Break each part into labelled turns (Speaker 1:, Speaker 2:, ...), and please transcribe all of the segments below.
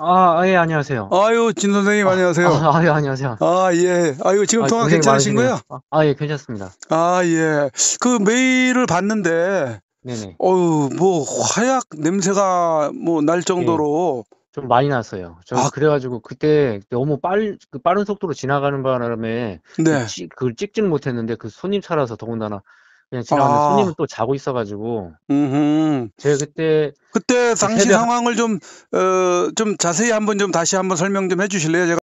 Speaker 1: 아, 아, 예, 안녕하세요. 아유, 진 선생님, 아, 안녕하세요. 아, 유 안녕하세요. 아, 예. 아유, 지금 아, 통화 괜찮으신 거예요? 아,
Speaker 2: 아, 예, 괜찮습니다.
Speaker 1: 아, 예. 그 메일을 봤는데,
Speaker 2: 네네. 어유, 뭐, 화약 냄새가 뭐, 날 정도로. 예. 좀 많이 났어요. 저 아. 그래가지고 그때 너무 빨, 그 빠른 속도로 지나가는 바람에 그 네. 그걸 찍지는 못했는데 그 손님 차라서 더군다나 그냥 지나가는 아. 손님은 또 자고 있어가지고
Speaker 1: 음. 제가 그때 그때 그 당시 새벽- 상황을 좀, 어, 좀
Speaker 2: 자세히 한번 좀 다시 한번 설명 좀 해주실래요? 제가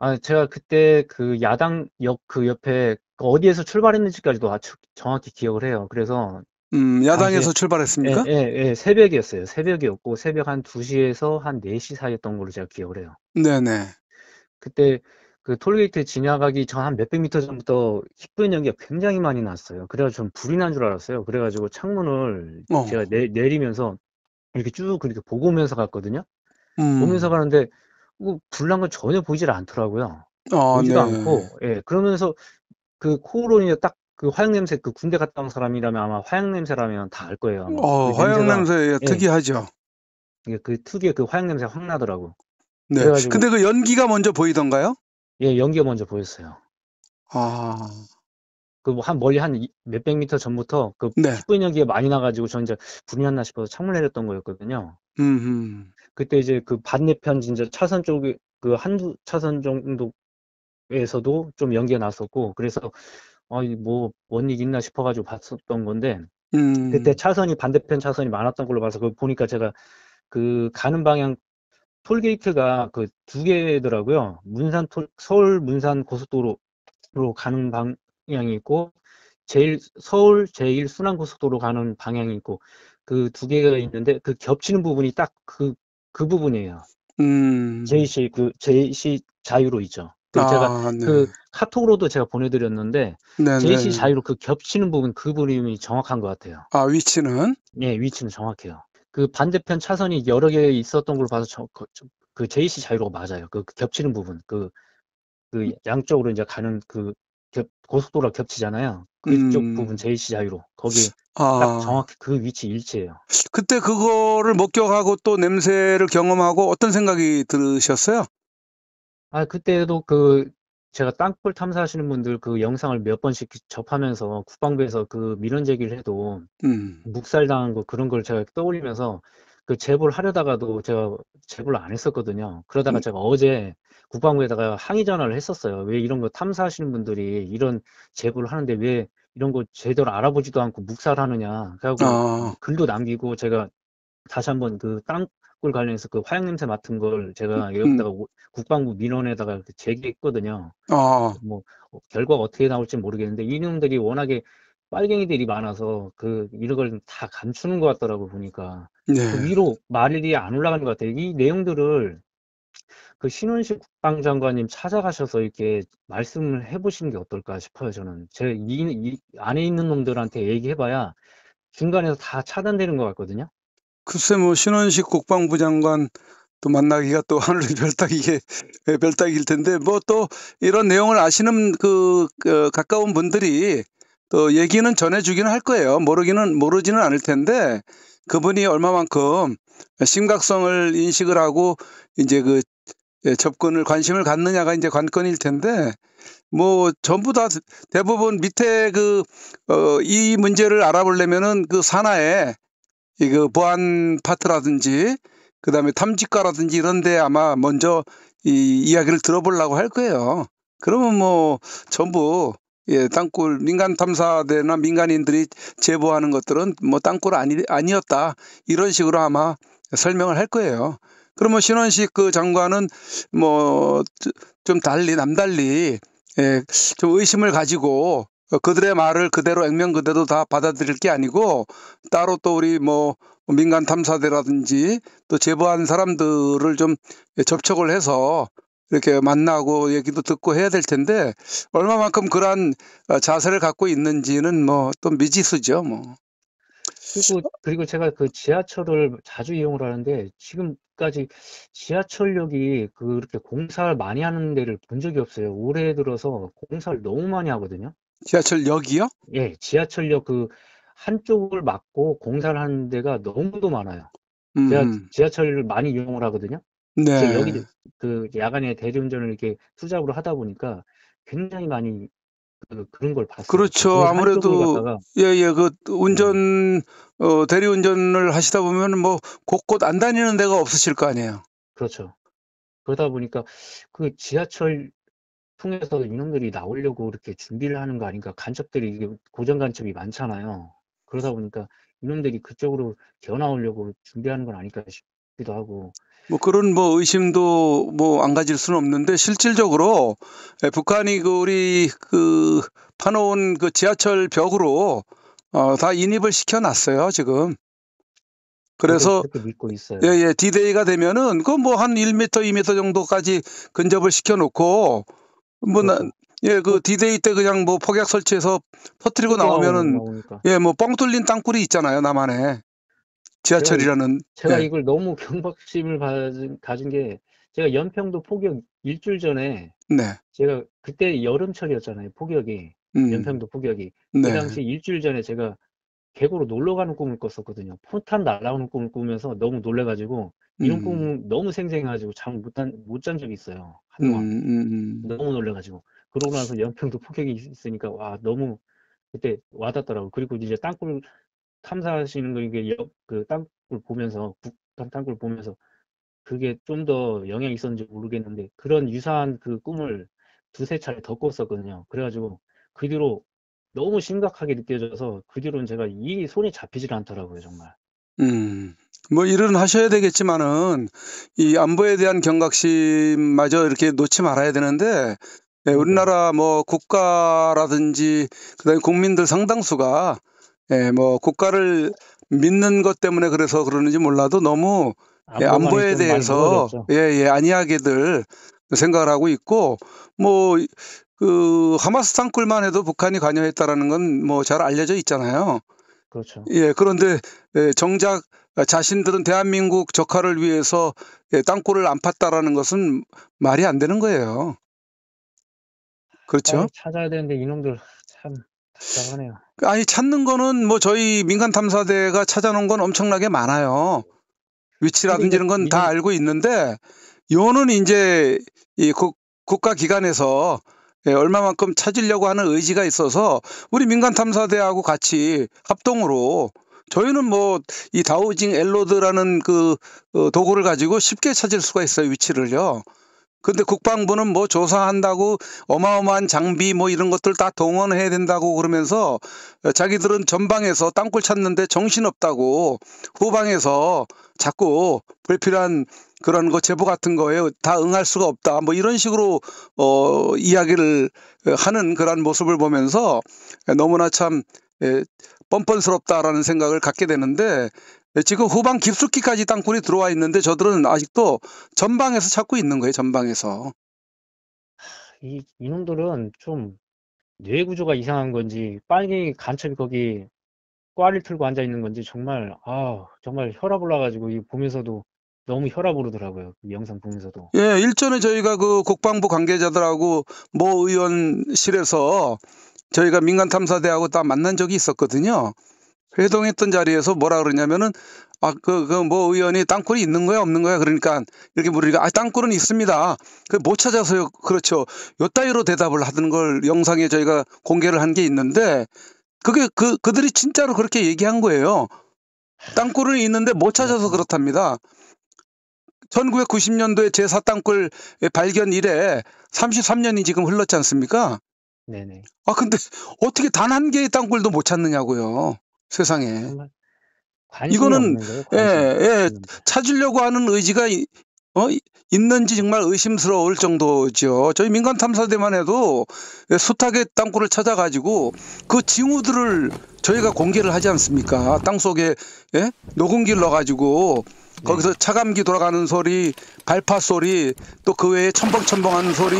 Speaker 2: 아 제가 그때 그 야당 역 그 옆에 그 어디에서 출발했는지까지도 아주 정확히 기억을 해요. 그래서
Speaker 1: 음, 야당에서 당 예, 출발했습니까?
Speaker 2: 예, 예, 새벽이었어요. 새벽이었고 새벽 한 2시에서 한 4시 사이였던 걸로 제가 기억을 해요. 네네. 그때 그 톨게이트 지나가기 전 한 몇백 미터 전부터 희뿌연 연기가 굉장히 많이 났어요. 그래가지고 전 불이 난 줄 알았어요. 그래가지고 창문을 어. 제가 내, 내리면서 이렇게 쭉 그렇게 보고 오면서 갔거든요. 음. 보면서 가는데 뭐 불난 건 전혀 보이질 않더라고요. 아, 보지도 네. 않고, 예, 그러면서 그 코로 이딱그 화양 냄새 그 군대 갔다 온 사람이라면 아마 화양 냄새라면 다 알 거예요. 아마. 어, 그 화양 냄새 예, 특이하죠. 예, 그 특유의 그 화양 냄새 확 나더라고. 네. 그래가지고, 근데 그 연기가 먼저 보이던가요? 예, 연기가 먼저 보였어요. 아. 그 뭐 한 멀리 한 몇백 미터 전부터 그 네. 10분 연기가 많이 나 가지고 저 이제 불이 났나 싶어서 창문 내렸던 거였거든요. 음 그때 이제 그 반대편 진짜 차선 쪽에 그 한두 차선 정도에서도 좀 연기가 났었고 그래서 아뭐뭔 어, 일이 있나.' 싶어 가지고 봤었던 건데 음. 그때 차선이 반대편 차선이 많았던 걸로 봐서 그걸 보니까 제가 그 가는 방향 톨게이트가 그 두 개더라고요. 문산 톨, 서울 문산 고속도로로 가는 방향이 있고, 제일, 서울 제일 순환 고속도로 가는 방향이 있고, 그 두 개가 있는데, 그 겹치는 부분이 딱 그, 그 부분이에요. 음. JC, 그, JC 자유로 있죠. 그 아, 제가 그 네. 그 카톡으로도 제가 보내드렸는데 네네. JC 네, 네. 자유로 그 겹치는 부분 그 부분이 정확한 것 같아요. 아 위치는? 네 위치는 정확해요. 그 반대편 차선이 여러 개 있었던 걸 봐서 저, 그, 그 JC 자유로가 맞아요. 그 겹치는 부분, 그, 그 음. 양쪽으로 이제 가는 그 겹, 고속도로가 겹치잖아요. 그쪽 음. 부분 JC 자유로 거기 아. 딱 정확히 그 위치 일치예요.
Speaker 1: 그때 그거를 목격하고 또 냄새를 경험하고 어떤 생각이 들으셨어요?
Speaker 2: 아 그때도 그 제가 땅굴 탐사하시는 분들 그 영상을 몇 번씩 접하면서 국방부에서 그 민원 제기를 해도 음. 묵살당한 거 그런 걸 제가 떠올리면서 그 제보를 하려다가도 제가 제보를 안 했었거든요. 그러다가 음. 제가 어제 국방부에다가 항의 전화를 했었어요. 왜 이런 거 탐사하시는 분들이 이런 제보를 하는데 왜 이런 거 제대로 알아보지도 않고 묵살하느냐. 그래갖고 어. 글도 남기고 제가 다시 한번 그땅 꿀 관련해서 그 화약 냄새 맡은 걸 제가 음, 음. 여기다가 음. 국방부 민원에다가 제기했거든요. 아. 뭐 어, 결과가 어떻게 나올지 모르겠는데 이놈들이 워낙에 빨갱이들이 많아서 그 이런 걸 다 감추는 것 같더라고 보니까 네. 그 위로 말이 안 올라가는 것 같아요. 이 내용들을 그 신원식 국방장관님 찾아가셔서 이렇게 말씀을 해보시는 게 어떨까 싶어요. 저는 제 이, 이 안에 있는 놈들한테 얘기해봐야 중간에서 다 차단되는 것 같거든요.
Speaker 1: 글쎄 뭐 신원식 국방부 장관 또 만나기가 또 하늘의 별따기게 예, 별따기일 텐데 뭐 또 이런 내용을 아시는 그, 그 가까운 분들이 또 얘기는 전해주기는 할 거예요. 모르기는 모르지는 않을 텐데 그분이 얼마만큼 심각성을 인식을 하고 이제 그 예, 접근을 관심을 갖느냐가 이제 관건일 텐데 뭐 전부 다 대부분 밑에 그어이 문제를 알아보려면은 그 산하에 이거 그 보안 파트라든지 그다음에 탐지과라든지 이런데 아마 먼저 이 이야기를 들어보려고 할 거예요. 그러면 뭐 전부 예, 땅굴 민간 탐사대나 민간인들이 제보하는 것들은 뭐 땅굴 아니 아니었다 이런 식으로 아마 설명을 할 거예요. 그러면 신원식 그 장관은 뭐 좀 달리 남달리 예, 좀 의심을 가지고 어, 그들의 말을 그대로 액면 그대로 다 받아들일 게 아니고 따로 또 우리 뭐 민간 탐사대라든지 또 제보한 사람들을 좀 접촉을 해서 이렇게 만나고 얘기도 듣고 해야 될 텐데 얼마만큼 그러한 어, 자세를 갖고 있는지는 뭐 또 미지수죠 뭐.
Speaker 2: 그리고 그리고 제가 그 지하철을 자주 이용을 하는데 지금까지 지하철역이 그렇게 공사를 많이 하는 데를 본 적이 없어요. 올해 들어서 공사를 너무 많이 하거든요. 지하철역이요? 예, 지하철역 그 한쪽을 막고 공사를 하는 데가 너무도 많아요. 제가 음. 지하철을 많이 이용을 하거든요.
Speaker 1: 그래 네. 여기 네.
Speaker 2: 그 야간에 대리운전을 이렇게 투잡으로 하다 보니까 굉장히 많이 그, 그런 걸 봤어요. 그렇죠. 아무래도
Speaker 1: 예예 예. 그 네. 운전 어, 대리운전을 하시다 보면 뭐 곳곳 안 다니는 데가 없으실 거 아니에요.
Speaker 2: 그렇죠. 그러다 보니까 그 지하철 통해서 인놈들이 나오려고 이렇게 준비를 하는 거 아닌가 간첩들이 고정 간첩이 많잖아요. 그러다 보니까 인놈들이 그쪽으로 개어 나오려고 준비하는 건 아닐까 싶기도 하고
Speaker 1: 뭐 그런 뭐 의심도 뭐 안 가질 수는 없는데 실질적으로 예, 북한이 그 우리 그 파놓은 그 지하철 벽으로 어다 인입을 시켜놨어요 지금. 그래서 예예 디데이가 예, 되면은 그 뭐 한 1m 2m 정도까지 근접을 시켜놓고 뭐, 네. 나, 예, 그 디데이 때 그냥 뭐 폭약 설치해서 퍼뜨리고 나오면은, 예, 뭐 뻥 뚫린 땅굴이 있잖아요, 남한에. 지하철이라는.
Speaker 2: 제가, 제가 예. 이걸 너무 경박심을 가진, 가진 게, 제가 연평도 폭격 일주일 전에 네. 제가 그때 여름철이었잖아요 폭격이 음. 연평도 폭격이 그 네. 당시 일주일 전에 제가 계곡으로 놀러 가는 꿈을 꿨었거든요. 폭탄 날아오는 꿈을 꾸면서 너무 놀래가지고 이런 음. 꿈 너무 생생해가지고 잠 못잔못잔 적이 있어요. 한동안 음, 음, 음, 너무 놀래가지고 그러고 나서 연평도 폭격이 있으니까 와 너무 그때 와닿더라고. 그리고 이제 땅굴 탐사하시는 거 이게 그 땅굴 보면서 북한 땅굴 보면서 그게 좀 더 영향이 있었는지 모르겠는데 그런 유사한 그 꿈을 두세 차례 더 꿨었거든요. 그래가지고 그 뒤로 너무 심각하게 느껴져서 그 뒤로는 제가 이 손이 잡히질 않더라고요 정말.
Speaker 1: 음. 뭐 일은 하셔야 되겠지만은 이 안보에 대한 경각심마저 이렇게 놓지 말아야 되는데 예, 음, 네. 우리나라 뭐 국가라든지 그다음에 국민들 상당수가 예, 뭐 국가를 믿는 것 때문에 그래서 그러는지 몰라도 너무 예, 안보에 대해서 예예 예, 안이하게들 생각을 하고 있고 뭐그 하마스 땅굴만 해도 북한이 관여했다라는 건 뭐 잘 알려져 있잖아요. 그렇죠. 예, 그런데 예, 정작 자신들은 대한민국 적화를 위해서 예, 땅굴을 안 팠다라는 것은 말이 안 되는 거예요. 그렇죠. 아,
Speaker 2: 찾아야 되는데 이놈들 참 답답하네요.
Speaker 1: 아니 찾는 거는 뭐 저희 민간 탐사대가 찾아놓은 건 엄청나게 많아요. 위치라든지 이런 건 다 알고 있는데 요는 이제 이 국가기관에서 예, 얼마만큼 찾으려고 하는 의지가 있어서 우리 민간 탐사대하고 같이 합동으로 저희는 뭐 이 다우징 엘로드라는 그 어, 도구를 가지고 쉽게 찾을 수가 있어요 위치를요. 근데 국방부는 뭐 조사한다고 어마어마한 장비 뭐 이런 것들 다 동원해야 된다고 그러면서 자기들은 전방에서 땅굴 찾는데 정신없다고 후방에서 자꾸 불필요한 그런 거 제보 같은 거에 다 응할 수가 없다 뭐 이런 식으로 어 이야기를 하는 그런 모습을 보면서 너무나 참 예, 뻔뻔스럽다라는 생각을 갖게 되는데 네, 지금 후방 깊숙이까지 땅굴이 들어와 있는데 저들은 아직도 전방에서 찾고 있는 거예요. 전방에서.
Speaker 2: 이, 이놈들은 좀 뇌 구조가 이상한 건지 빨갱이 간첩이 거기 꽈리를 틀고 앉아 있는 건지 정말 아 정말 혈압 올라가지고 이 보면서도 너무 혈압 오르더라고요. 그 영상 보면서도.
Speaker 1: 예, 일전에 저희가 그 국방부 관계자들하고 모 의원실에서 저희가 민간 탐사대하고 다 만난 적이 있었거든요. 회동했던 자리에서 뭐라 그러냐면은 아, 그, 그, 뭐 의원이 땅굴이 있는 거야, 없는 거야? 그러니까 이렇게 물으니까, 아, 땅굴은 있습니다. 그 못 찾아서요. 그렇죠. 요 따위로 대답을 하던 걸 영상에 저희가 공개를 한 게 있는데, 그게 그, 그들이 진짜로 그렇게 얘기한 거예요. 땅굴은 있는데 못 찾아서 그렇답니다. 1990년도에 제4 땅굴 발견 이래 33년이 지금 흘렀지 않습니까?
Speaker 2: 네네.
Speaker 1: 아, 근데 어떻게 단 한 개의 땅굴도 못 찾느냐고요. 세상에. 이거는 예 예, 찾으려고 하는 의지가 어, 있는지 정말 의심스러울 정도죠. 저희 민간 탐사대만 해도 수탁의 예, 땅굴을 찾아가지고 그 징후들을 저희가 공개를 하지 않습니까? 땅 속에 예? 녹음기를 넣어가지고 네. 거기서 네. 차감기 돌아가는 소리, 발파 소리, 또 그 외에 첨벙첨벙하는 소리,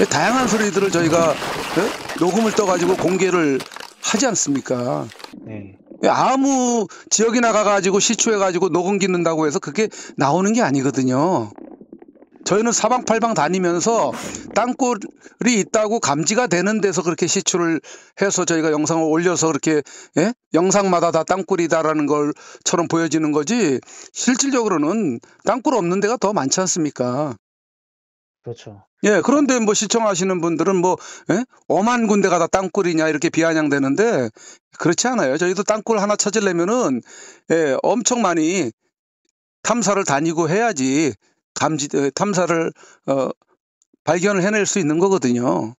Speaker 1: 예, 다양한 소리들을 저희가 예? 녹음을 떠가지고 공개를 하지 않습니까? 네. 아무 지역에나 가가지고 시추해가지고 녹음 기는다고 해서 그게 나오는 게 아니거든요. 저희는 사방팔방 다니면서 땅굴이 있다고 감지가 되는 데서 그렇게 시추를 해서 저희가 영상을 올려서 그렇게 예? 영상마다 다 땅굴이다라는 걸처럼 보여지는 거지 실질적으로는 땅굴 없는 데가 더 많지 않습니까? 그렇죠. 예, 그런데 뭐 시청하시는 분들은 뭐, 예? 엄한 군데가 다 땅굴이냐 이렇게 비아냥되는데 그렇지 않아요. 저희도 땅굴 하나 찾으려면은, 예, 엄청 많이 탐사를 다니고 해야지 감지, 어, 탐사를, 어, 발견을 해낼 수 있는 거거든요.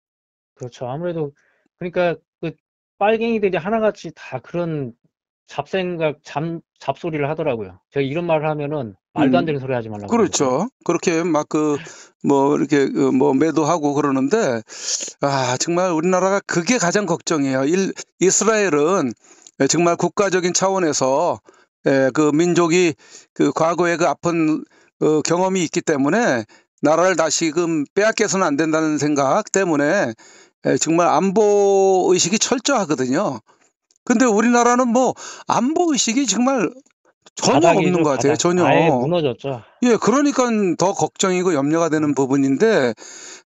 Speaker 2: 그렇죠. 아무래도, 그러니까 그 빨갱이들이 하나같이 다 그런 잡생각, 잡, 잡소리를 하더라고요. 제가 이런 말을 하면은 말도 안 음. 되는 소리 하지 말라고.
Speaker 1: 그렇죠. 그러니까. 그렇게 막 그 뭐 이렇게 그 뭐 매도하고 그러는데 아 정말 우리나라가 그게 가장 걱정이에요. 일, 이스라엘은 정말 국가적인 차원에서 예, 그 민족이 그 과거에 그 아픈 그 경험이 있기 때문에 나라를 다시금 빼앗겨서는 안 된다는 생각 때문에 예, 정말 안보 의식이 철저하거든요. 근데 우리나라는 뭐 안보 의식이 정말
Speaker 2: 전혀 없는 것 같아요. 바닥, 전혀. 아예 무너졌죠.
Speaker 1: 예, 그러니까 더 걱정이고 염려가 되는 부분인데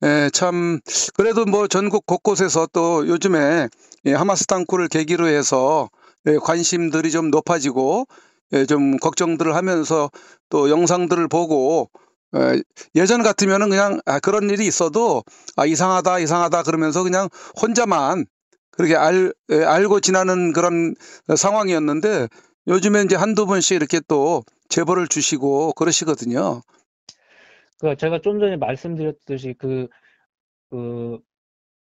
Speaker 1: 예, 참 그래도 뭐 전국 곳곳에서 또 요즘에 예, 하마스 땅굴을 계기로 해서 예, 관심들이 좀 높아지고 예, 좀 걱정들을 하면서 또 영상들을 보고 예, 예전 같으면은 그냥 아, 그런 일이 있어도 아, 이상하다 이상하다 그러면서 그냥 혼자만 그렇게 알, 예, 알고 지나는 그런 상황이었는데 요즘에 이제 한두 번씩 이렇게 또 제보를 주시고 그러시거든요.
Speaker 2: 그 제가 좀 전에 말씀드렸듯이 그, 그,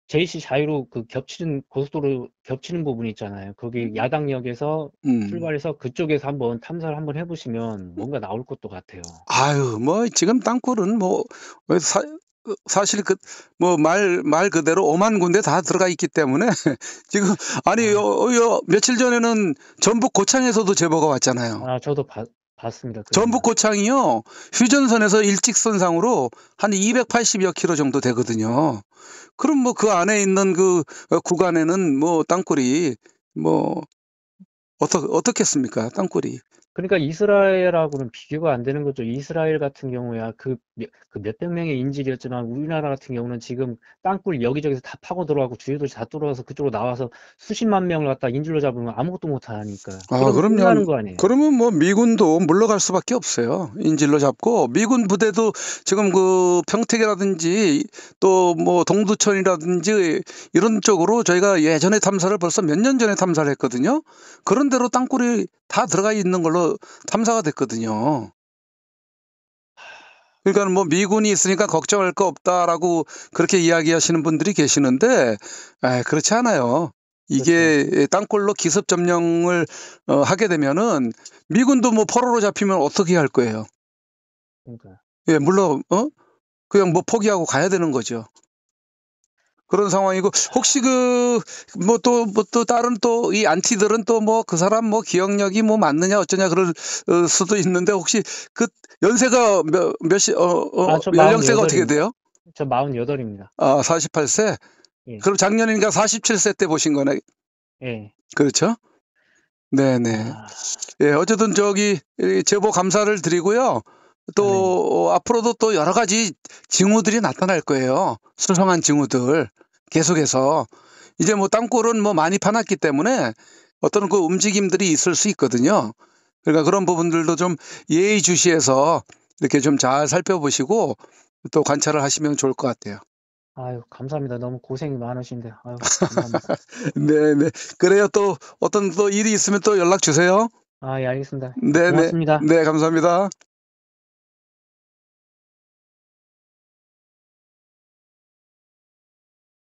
Speaker 2: JC 자유로 그 겹치는 고속도로 겹치는 부분이 있잖아요. 거기 음. 야당역에서 음. 출발해서 그쪽에서 한번 탐사를 한번 해보시면 뭔가 나올 것도 같아요.
Speaker 1: 아유, 뭐 지금 땅굴은 뭐 사, 그 사실 그뭐 말말 말 그대로 5만 군데 다 들어가 있기 때문에 지금 아니 네. 요, 요 며칠 전에는 전북 고창에서도 제보가
Speaker 2: 왔잖아요. 아 저도 봐, 봤습니다. 그
Speaker 1: 전북 고창이요 휴전선에서 일직선상으로 한 280여 킬로 정도 되거든요. 그럼 뭐 그 안에 있는 그 구간에는 뭐 땅굴이 뭐 어떻 어떻겠습니까 땅굴이
Speaker 2: 그러니까 이스라엘하고는 비교가 안 되는 거죠. 이스라엘 같은 경우야 아, 그, 그 몇백 명의 인질이었지만 우리나라 같은 경우는 지금 땅굴 여기저기서 다 파고 들어가고 주요 도시 다 뚫어서 그쪽으로 나와서 수십만 명을 갖다 인질로 잡으면 아무것도 못 하니까. 아, 그럼요.
Speaker 1: 그러면 뭐 미군도 물러갈 수밖에 없어요. 인질로 잡고 미군 부대도 지금 그 평택이라든지 또 뭐 동두천이라든지 이런 쪽으로 저희가 예전에 탐사를 벌써 몇 년 전에 탐사를 했거든요. 그런 대로 땅굴이 다 들어가 있는 걸로 탐사 사가 됐거든요. 그러니까 뭐 미군이 있으니까 걱정할 거 없다라고 그렇게 이야기하시는 분들이 계시는데 에, 그렇지 않아요. 이게 그렇죠. 땅골로 기습 점령을 어, 하게 되면은 미군도 뭐 포로로 잡히면 어떻게 할 거예요? 그러니까. 예, 물론 어 그냥 뭐 포기하고 가야 되는 거죠. 그런 상황이고 혹시 그 뭐 또 뭐또 뭐 다른 또 이 안티들은 또 뭐 그 사람 뭐 기억력이 뭐 맞느냐 어쩌냐 그럴 어, 수도 있는데 혹시 그 연세가 몇몇시어 어, 아, 연령대가 어떻게 돼요?
Speaker 2: 저 48입니다.
Speaker 1: 아, 48세? 예. 그럼 작년인가 47세 때 보신 거네. 예. 그렇죠? 네네. 아... 예, 어쨌든 저기 제보 감사를 드리고요. 또 네. 앞으로도 또 여러 가지 징후들이 나타날 거예요. 수성한 징후들 계속해서 이제 뭐 땅굴은 뭐 많이 파놨기 때문에 어떤 그 움직임들이 있을 수 있거든요. 그러니까 그런 부분들도 좀 예의주시해서 이렇게 좀 잘 살펴보시고 또 관찰을 하시면 좋을 것 같아요.
Speaker 2: 아유, 감사합니다. 너무 고생이 많으신데. 아유, 감사합니다.
Speaker 1: 네, 네. 그래요. 또 어떤 또 일이 있으면 또 연락 주세요.
Speaker 2: 아, 예, 알겠습니다. 네, 네. 네,
Speaker 1: 감사합니다.